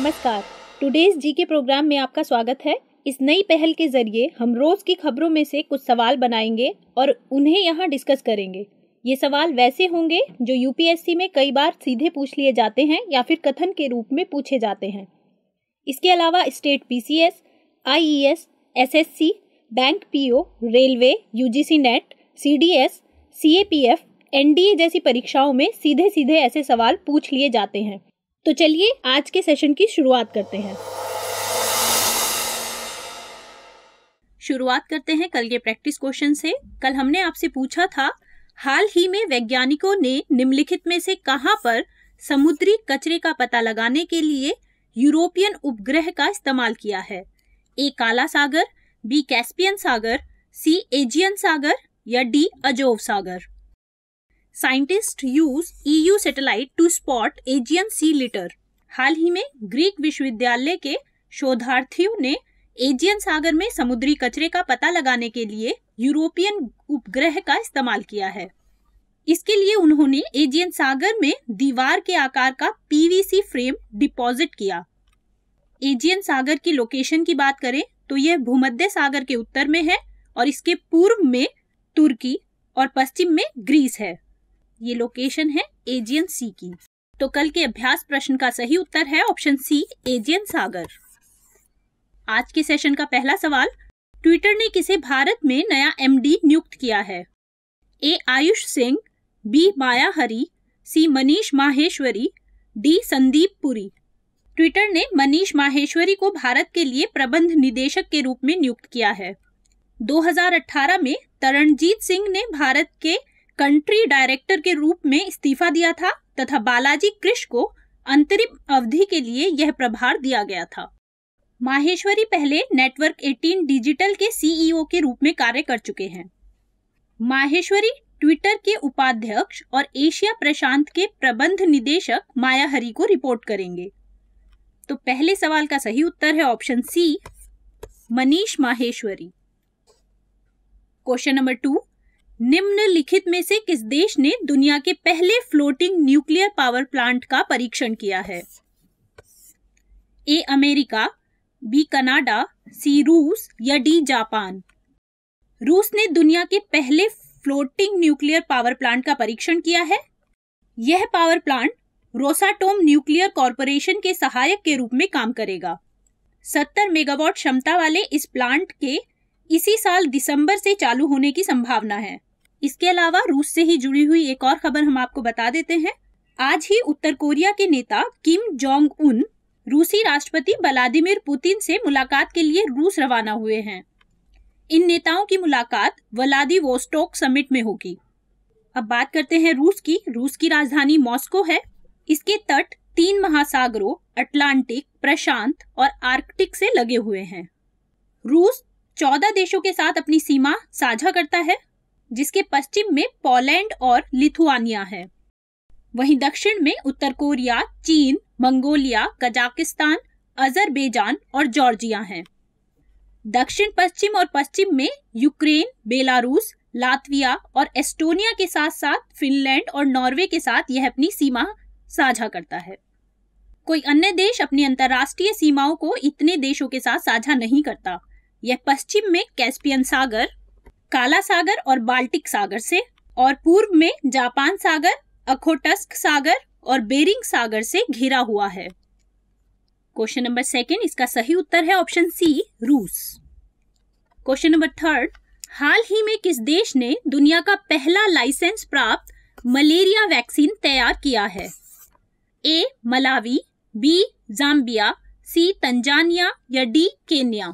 नमस्कार टुडेज जी के प्रोग्राम में आपका स्वागत है इस नई पहल के जरिए हम रोज की खबरों में से कुछ सवाल बनाएंगे और उन्हें यहाँ डिस्कस करेंगे ये सवाल वैसे होंगे जो यूपीएससी में कई बार सीधे पूछ लिए जाते हैं या फिर कथन के रूप में पूछे जाते हैं इसके अलावा state PCS, IES, SSC, bank PO, railway UGC NET CDS, CAPF, NDA जैसी परीक्षाओं में सीधे सीधे ऐसे सवाल पूछ लिए जाते हैं तो चलिए आज के सेशन की शुरुआत करते हैं शुरुआत करते हैं कल के प्रैक्टिस क्वेश्चन से कल हमने आपसे पूछा था हाल ही में वैज्ञानिकों ने निम्नलिखित में से कहां पर समुद्री कचरे का पता लगाने के लिए यूरोपियन उपग्रह का इस्तेमाल किया है ए काला सागर बी कैस्पियन सागर सी एजियन सागर या डी अजोव सागर scientist use EU e satellite to spot Aegean sea litter हाल ही में ग्रीक विश्वविद्यालय के शोधार्थियों ने एजियन सागर में समुद्री कचरे का पता लगाने के लिए यूरोपियन उपग्रह का इस्तेमाल किया है इसके लिए उन्होंने एजियन सागर में दीवार के आकार का पीवीसी फ्रेम डिपॉजिट किया एजियन सागर की लोकेशन की बात करें तो यह भूमध्य सागर के उत्तर में है और इसके पूर्व में तुर्की और पश्चिम में ग्रीस है ये लोकेशन है एजियन सी की तो कल के अभ्यास प्रश्न का सही उत्तर है ऑप्शन सी एजियन सागर आज के सेशन का पहला सवाल ट्विटर ने किसे भारत में नया एमडी नियुक्त किया है A Ayush Singh B Maya Hari C Manish Maheshwari D Sandeep Puri Twitter ने मनीष माहेश्वरी को भारत के लिए प्रबंध निदेशक के रूप में नियुक्त किया है 2018 में तरणजीत सिंह ने भारत के कंट्री डायरेक्टर के रूप में इस्तीफा दिया था तथा बालाजी कृष्ण को अंतरिम अवधि के लिए यह प्रभार दिया गया था माहेश्वरी पहले नेटवर्क 18 डिजिटल के सीईओ e के रूप में कार्य कर चुके हैं माहेश्वरी ट्विटर के उपाध्यक्ष और एशिया प्रशांत के प्रबंध निदेशक माया हरी को रिपोर्ट करेंगे तो पहले सवाल का सही उत्तर है option C Manish Maheshwari question number two निम्नलिखित में से किस देश ने दुनिया के पहले फ्लोटिंग न्यूक्लियर पावर प्लांट का परीक्षण किया है A America B Canada C रूस या डी जापान रूस ने दुनिया के पहले फ्लोटिंग न्यूक्लियर पावर प्लांट का परीक्षण किया है यह power plant Rosatom nuclear corporation के सहायक के रूप में काम करेगा 70 मेगावाट क्षमता वाले इस प्लांट के इसी साल दिसंबर से चालू होने की संभावना है इसके अलावा रूस से ही जुड़ी हुई एक और खबर हम आपको बता देते हैं आज ही उत्तर कोरिया के नेता किम जोंग उन रूसी राष्ट्रपति व्लादिमिर पुतिन से मुलाकात के लिए रूस रवाना हुए हैं इन नेताओं की मुलाकात व्लादिवोस्टोक समिट में होगी अब बात करते हैं रूस की रूस की राजधानी मॉस्को है इसके तट तीन महासागरों अटलांटिक प्रशांत और आर्कटिक से लगे हुए हैं रूस चौदह देशों के साथ अपनी सीमा साझा करता है जिसके पश्चिम में पोलैंड और लिथुआनिया है वहीं दक्षिण में उत्तर कोरिया चीन मंगोलिया कजाकिस्तान अजरबैजान और जॉर्जिया हैं दक्षिण पश्चिम और पश्चिम में यूक्रेन बेलारूस लातविया और एस्टोनिया के साथ साथ फिनलैंड और नॉर्वे के साथ यह अपनी सीमा साझा करता है कोई अन्य देश अपनी अंतर्राष्ट्रीय सीमाओं को इतने देशों के साथ साझा नहीं करता यह पश्चिम में कैस्पियन सागर काला सागर और बाल्टिक सागर से और पूर्व में जापान सागर अखोटस्क सागर और बेरिंग सागर से घिरा हुआ है क्वेश्चन नंबर सेकेंड इसका सही उत्तर है ऑप्शन सी रूस क्वेश्चन नंबर थर्ड हाल ही में किस देश ने दुनिया का पहला लाइसेंस प्राप्त मलेरिया वैक्सीन तैयार किया है A Malawi B Zambia C Tanzania या डी केन्या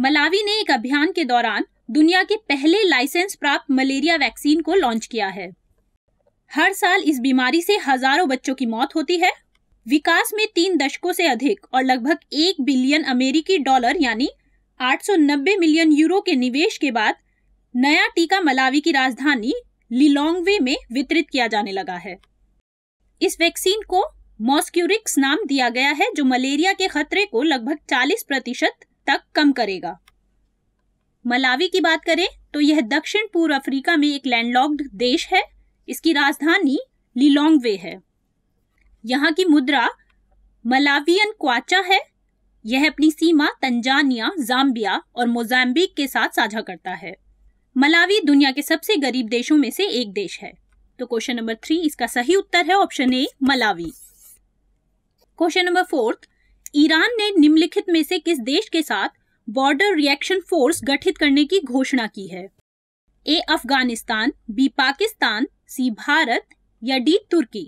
मलावी ने एक अभियान के दौरान दुनिया के पहले लाइसेंस प्राप्त मलेरिया वैक्सीन को लॉन्च किया है हर साल इस बीमारी से हजारों बच्चों की मौत होती है विकास में तीन दशकों से अधिक और लगभग एक बिलियन अमेरिकी डॉलर यानी 890 मिलियन यूरो के निवेश के बाद नया टीका मलावी की राजधानी लिलोंगवे में वितरित किया जाने लगा है इस वैक्सीन को मॉस्क्यूरिक्स नाम दिया गया है जो मलेरिया के खतरे को लगभग 40 प्रतिशत तक कम करेगा मलावी की बात करें तो यह दक्षिण पूर्व अफ्रीका में एक लैंडलॉक्ड देश है इसकी राजधानी लिलोंगवे है यहाँ की मुद्रा मलावियन क्वाचा है यह अपनी सीमा तंजानिया जाम्बिया और मोजाम्बिक के साथ साझा करता है मलावी दुनिया के सबसे गरीब देशों में से एक देश है तो क्वेश्चन नंबर थ्री इसका सही उत्तर है option A Malawi question number fourth Iran ने निम्नलिखित में से किस देश के साथ बॉर्डर रिएक्शन फोर्स गठित करने की घोषणा की है A Afghanistan B Pakistan C Bharat या डी तुर्की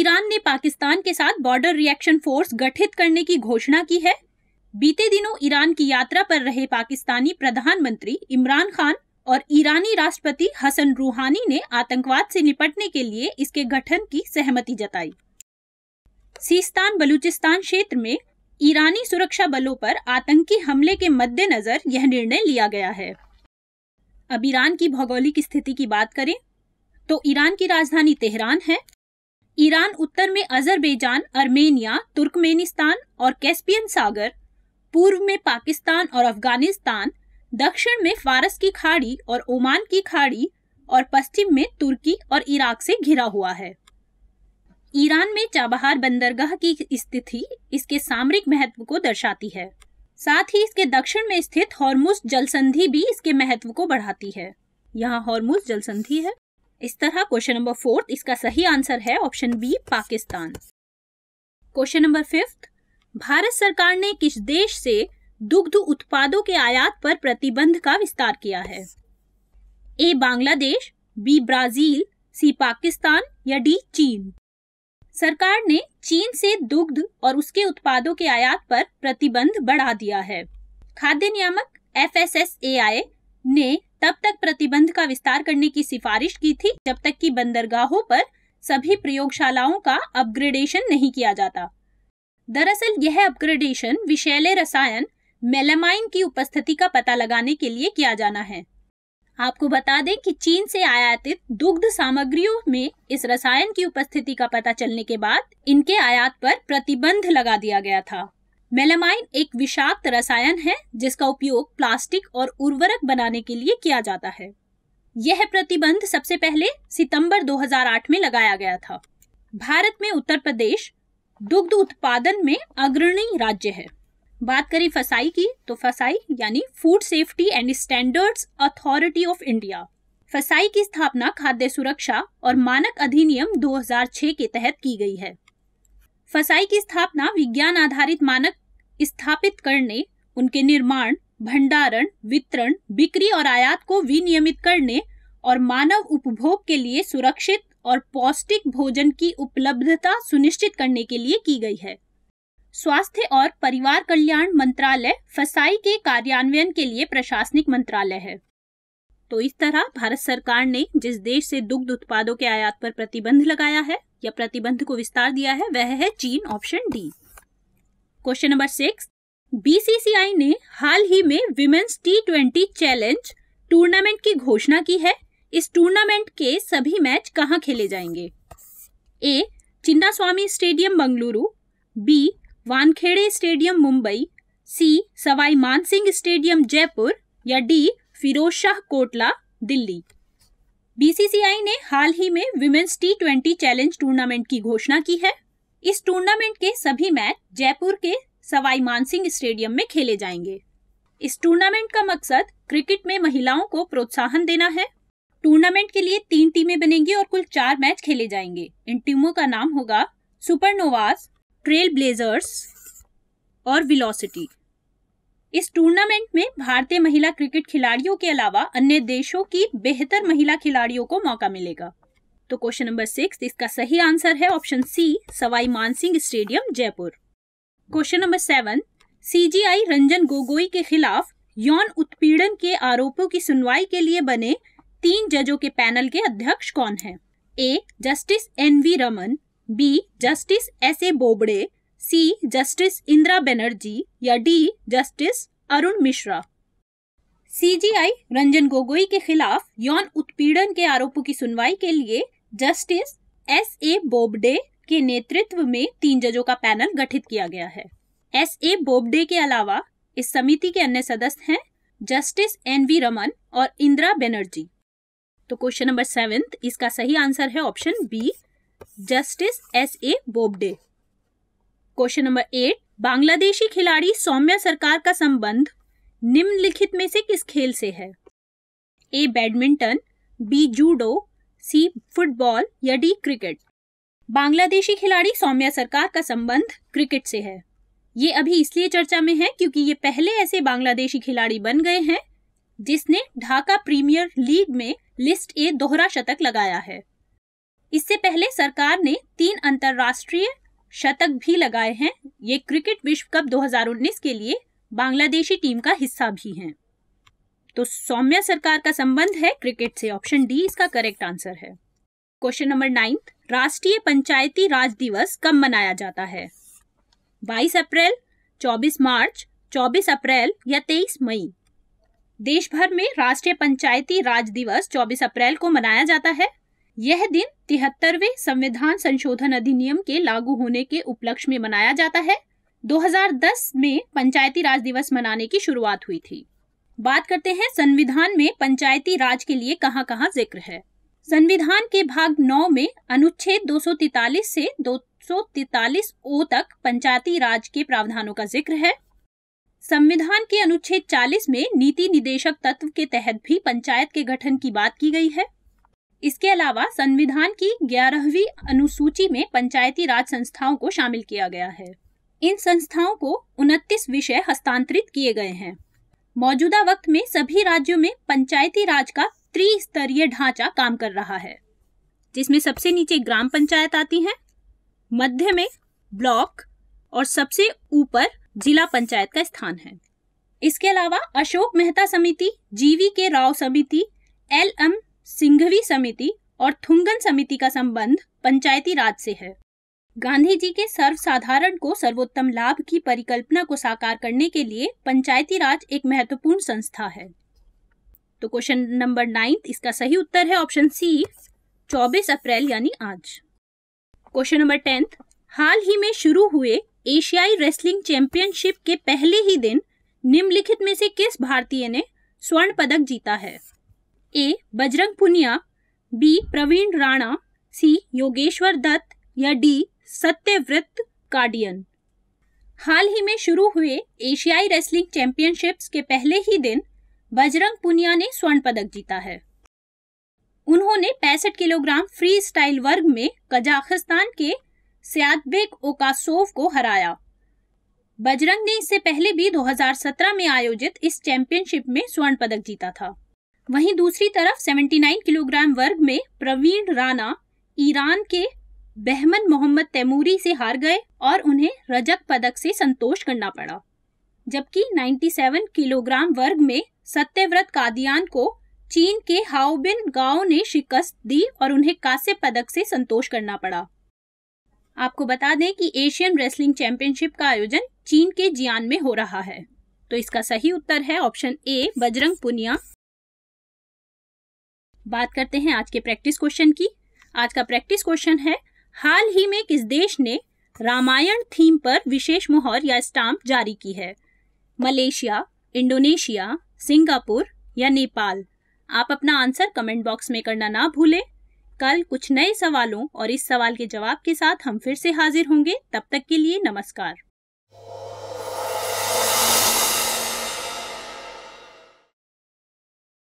ईरान ने पाकिस्तान के साथ बॉर्डर रिएक्शन फोर्स गठित करने की घोषणा की है बीते दिनों ईरान की यात्रा पर रहे पाकिस्तानी प्रधानमंत्री इमरान खान और ईरानी राष्ट्रपति हसन रूहानी ने आतंकवाद से निपटने के लिए इसके गठन की सहमति जताई सिस्तान बलूचिस्तान क्षेत्र में ईरानी सुरक्षा बलों पर आतंकी हमले के मद्देनजर यह निर्णय लिया गया है अब ईरान की भौगोलिक स्थिति की बात करें तो ईरान की राजधानी तेहरान है ईरान उत्तर में अजरबैजान अर्मेनिया तुर्कमेनिस्तान और कैस्पियन सागर पूर्व में पाकिस्तान और अफगानिस्तान दक्षिण में फारस की खाड़ी और ओमान की खाड़ी और पश्चिम में तुर्की और इराक से घिरा हुआ है ईरान में चाबहार बंदरगाह की स्थिति इसके सामरिक महत्व को दर्शाती है साथ ही इसके दक्षिण में स्थित हॉर्मुस जलसंधि भी इसके महत्व को बढ़ाती है यहाँ हॉर्मुस जलसंधि है इस तरह क्वेश्चन नंबर फोर्थ इसका सही आंसर है option B Pakistan question number fifth Bharat सरकार ने किस देश से दुग्ध उत्पादों के आयात पर प्रतिबंध का विस्तार किया है A Bangladesh B Brazil C Pakistan या डी चीन सरकार ने चीन से दुग्ध और उसके उत्पादों के आयात पर प्रतिबंध बढ़ा दिया है खाद्य नियामक एफ ने तब तक प्रतिबंध का विस्तार करने की सिफारिश की थी जब तक कि बंदरगाहों पर सभी प्रयोगशालाओं का अपग्रेडेशन नहीं किया जाता दरअसल यह अपग्रेडेशन विषैले रसायन मेलामाइन की उपस्थिति का पता लगाने के लिए किया जाना है आपको बता दें कि चीन से आयातित दुग्ध सामग्रियों में इस रसायन की उपस्थिति का पता चलने के बाद इनके आयात पर प्रतिबंध लगा दिया गया था मेलामाइन एक विषाक्त रसायन है जिसका उपयोग प्लास्टिक और उर्वरक बनाने के लिए किया जाता है यह प्रतिबंध सबसे पहले सितंबर 2008 में लगाया गया था भारत में उत्तर प्रदेश दुग्ध उत्पादन में अग्रणी राज्य है बात करें फसाई की तो फसाई यानी food safety and standards authority of India FSSAI की स्थापना खाद्य सुरक्षा और मानक अधिनियम 2006 के तहत की गई है फसाई की स्थापना विज्ञान आधारित मानक स्थापित करने उनके निर्माण भंडारण वितरण बिक्री और आयात को विनियमित करने और मानव उपभोग के लिए सुरक्षित और पौष्टिक भोजन की उपलब्धता सुनिश्चित करने के लिए की गई है स्वास्थ्य और परिवार कल्याण मंत्रालय फसाई के कार्यान्वयन के लिए प्रशासनिक मंत्रालय है तो इस तरह भारत सरकार ने जिस देश से दुग्ध उत्पादों के आयात पर प्रतिबंध लगाया है या प्रतिबंध को विस्तार दिया है वह है चीन option D question number six BCCI ने हाल ही में women's T twenty challenge tournament की घोषणा की है इस टूर्नामेंट के सभी मैच कहाँ खेले जाएंगे A Chinna Swamy stadium Bengaluru B Wankhede stadium Mumbai C Sawai Mansingh stadium Jaipur या डी फिरोज शाह कोटला दिल्ली बीसीसीआई ने हाल ही में women's T twenty challenge tournament की घोषणा की है इस टूर्नामेंट के सभी मैच जयपुर के सवाई मानसिंह स्टेडियम में खेले जाएंगे इस टूर्नामेंट का मकसद क्रिकेट में महिलाओं को प्रोत्साहन देना है टूर्नामेंट के लिए तीन टीमें बनेंगी और कुल चार मैच खेले जाएंगे इन टीमों का नाम होगा सुपरनोवास ट्रेल ब्लेजर्स और विलोसिटी इस टूर्नामेंट में भारतीय महिला क्रिकेट खिलाड़ियों के अलावा अन्य देशों की बेहतर महिला खिलाड़ियों को मौका मिलेगा तो क्वेश्चन नंबर सिक्स इसका सही आंसर है option C Sawai Mansingh stadium Jaipur question number seven CJI Ranjan Gogoi के खिलाफ यौन उत्पीड़न के आरोपों की सुनवाई के लिए बने तीन जजों के पैनल के अध्यक्ष कौन है A justice N V Raman B justice S A Bobde C justice Indira Banerjee या D justice Arun Mishra CJI Ranjan Gogoi के खिलाफ यौन उत्पीड़न के आरोपों की सुनवाई के लिए जस्टिस एस ए बोबडे के नेतृत्व में तीन जजों का पैनल गठित किया गया है एस ए बोबडे के अलावा इस समिति के अन्य सदस्य हैं जस्टिस एन वी रमन और इंदिरा बनर्जी तो क्वेश्चन नंबर सेवेंथ इसका सही आंसर है option B justice S A Bobde question number eight Bangladeshi खिलाड़ी सौम्या सरकार का संबंध निम्नलिखित में से किस खेल से है A badminton B judo C football या डी क्रिकेट बांग्लादेशी खिलाड़ी सौम्या सरकार का संबंध क्रिकेट से है ये अभी इसलिए चर्चा में है क्योंकि ये पहले ऐसे बांग्लादेशी खिलाड़ी बन गए हैं जिसने ढाका प्रीमियर लीग में लिस्ट ए दोहरा शतक लगाया है इससे पहले सरकार ने तीन अंतर्राष्ट्रीय शतक भी लगाए हैं ये क्रिकेट विश्व कप 2019 के लिए बांग्लादेशी टीम का हिस्सा भी हैं तो सौम्या सरकार का संबंध है क्रिकेट से ऑप्शन डी इसका करेक्ट आंसर है क्वेश्चन नंबर नाइन्थ राष्ट्रीय पंचायती राज दिवस कब मनाया जाता है 22 अप्रैल 24 मार्च 24 अप्रैल या 23 मई देश भर में राष्ट्रीय पंचायती राज दिवस 24 अप्रैल को मनाया जाता है यह दिन तिहत्तरवे संविधान संशोधन अधिनियम के लागू होने के उपलक्ष्य में मनाया जाता है 2010 में पंचायती राज दिवस मनाने की शुरुआत हुई थी बात करते हैं संविधान में पंचायती राज के लिए कहां कहां जिक्र है संविधान के भाग 9 में अनुच्छेद 243 से 243 ओ तक पंचायती राज के प्रावधानों का जिक्र है संविधान के अनुच्छेद 40 में नीति निदेशक तत्व के तहत भी पंचायत के गठन की बात की गई है इसके अलावा संविधान की ग्यारहवीं अनुसूची में पंचायती राज संस्थाओं को शामिल किया गया है इन संस्थाओं को उनतीस विषय हस्तांतरित किए गए हैं मौजूदा वक्त में सभी राज्यों में पंचायती राज का त्रिस्तरीय ढांचा काम कर रहा है जिसमें सबसे नीचे ग्राम पंचायत आती है मध्य में ब्लॉक और सबसे ऊपर जिला पंचायत का स्थान है इसके अलावा अशोक मेहता समिति जीवी के राव समिति एल एम सिंघवी समिति और थुंगन समिति का संबंध पंचायती राज से है गांधी जी के सर्वसाधारण को सर्वोत्तम लाभ की परिकल्पना को साकार करने के लिए पंचायती राज एक महत्वपूर्ण संस्था है तो क्वेश्चन नंबर नाइन्थ इसका सही उत्तर है ऑप्शन सी 24 अप्रैल यानी आज क्वेश्चन नंबर टेंथ हाल ही में शुरू हुए एशियाई रेसलिंग चैंपियनशिप के पहले ही दिन निम्नलिखित में से किस भारतीय ने स्वर्ण पदक जीता है A Bajrang Punia B Praveen Rana C Yogeshwar Dutt या डी सत्यव्रत कार्डियन हाल ही में शुरू हुए एशियाई रेसलिंग चैंपियनशिप्स के पहले ही दिन बजरंग पुनिया ने स्वर्ण पदक जीता है उन्होंने पैंसठ किलोग्राम फ्री स्टाइल वर्ग में कजाखिस्तान के सयादबेक ओकासोव को हराया बजरंग ने इससे पहले भी 2017 में आयोजित इस चैंपियनशिप में स्वर्ण पदक जीता था वहीं दूसरी तरफ 79 किलोग्राम वर्ग में प्रवीण राणा ईरान के बहमन मोहम्मद तैमूरी से हार गए और उन्हें रजक पदक से संतोष करना पड़ा जबकि 97 किलोग्राम वर्ग में सत्यव्रत कादियान को चीन के हाओबिन गांव ने शिकस्त दी और उन्हें कांस्य पदक से संतोष करना पड़ा आपको बता दें कि एशियन रेसलिंग चैंपियनशिप का आयोजन चीन के जियान में हो रहा है तो इसका सही उत्तर है ऑप्शन ए बजरंग पुनिया बात करते हैं आज के प्रैक्टिस क्वेश्चन की आज का प्रैक्टिस क्वेश्चन है हाल ही में किस देश ने रामायण थीम पर विशेष मोहर या स्टाम्प जारी की है मलेशिया इंडोनेशिया सिंगापुर या नेपाल आप अपना आंसर कमेंट बॉक्स में करना ना भूलें कल कुछ नए सवालों और इस सवाल के जवाब के साथ हम फिर से हाजिर होंगे तब तक के लिए नमस्कार